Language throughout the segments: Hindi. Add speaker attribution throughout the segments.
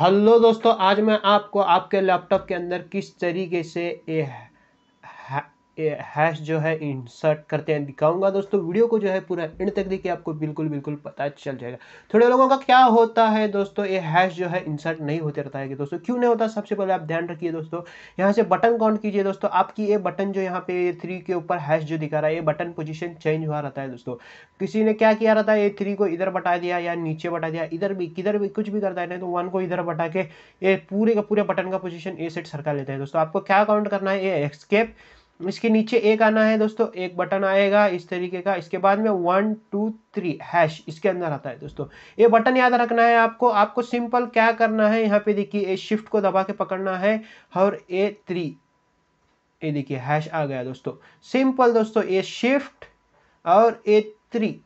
Speaker 1: हेलो दोस्तों आज मैं आपको आपके लैपटॉप के अंदर किस तरीके से ए हैश जो है इंसर्ट करते हैं दिखाऊंगा दोस्तों वीडियो को जो है पूरा एंड तक देखिए आपको बिल्कुल बिल्कुल पता चल जाएगा थोड़े लोगों का क्या होता है दोस्तों ये हैश जो है इंसर्ट नहीं होते रहता है कि दोस्तों क्यों नहीं होता सबसे पहले आप ध्यान रखिए दोस्तों यहाँ से बटन काउंट कीजिए दोस्तों आपकी ये बटन जो यहाँ पे थ्री के ऊपर हैश जो दिखा रहा है ये बटन पोजिशन चेंज हुआ रहता है दोस्तों किसी ने क्या किया रहता है ये थ्री को इधर बटा दिया या नीचे बटा दिया इधर भी किधर भी कुछ भी करता है तो वन को इधर बटा के ये पूरे का पूरे बटन का पोजिशन ए सेट सरका लेते हैं दोस्तों आपको क्या काउंट करना है ये एक्सकेप इसके नीचे एक आना है दोस्तों एक बटन आएगा इस तरीके का इसके बाद में वन टू थ्री हैश इसके अंदर आता है दोस्तों ये बटन याद रखना है आपको आपको सिंपल क्या करना है यहाँ पे देखिए ये शिफ्ट को दबा के पकड़ना है और ए थ्री ये देखिए हैश आ गया दोस्तों सिंपल दोस्तों ये शिफ्ट और ए थ्री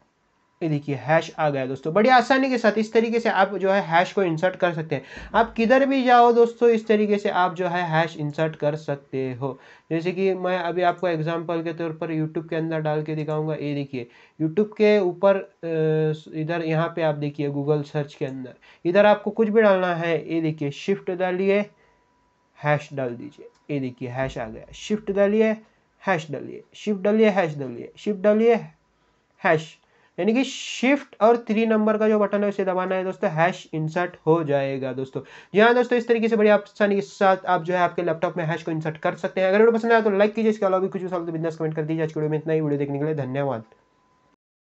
Speaker 1: ये देखिए हैश आ गया दोस्तों बड़ी आसानी के साथ इस तरीके से आप जो है हैश को इंसर्ट कर सकते हैं आप किधर भी जाओ दोस्तों इस तरीके से आप जो है हैश इंसर्ट कर सकते हो जैसे कि मैं अभी आपको एग्जांपल के तौर पर यूट्यूब के अंदर डाल के दिखाऊंगा ये देखिए यूट्यूब के ऊपर इधर यहाँ पर आप देखिए गूगल सर्च के अंदर इधर आपको कुछ भी डालना है ये देखिए शिफ्ट डालिए हैश डाल दीजिए ये देखिए हैश आ गया शिफ्ट डालिए हैश डालिए शिफ्ट डालिए हैश डालिए शिफ्ट डालिए हैश यानी कि शिफ्ट और थ्री नंबर का जो बटन है उसे दबाना है दोस्तों हैश इंसर्ट हो जाएगा दोस्तों यहाँ दोस्तों इस तरीके से बड़ी आसानी के साथ आप जो है आपके लैपटॉप में हैश को इंसर्ट कर सकते हैं अगर वीडियो पसंद आया तो लाइक कीजिए इसके अलावा भी कुछ सवाल तो बिजनेस कमेंट कर दीजिए आज वीडियो में इतना ही वीडियो देखने के लिए धन्यवाद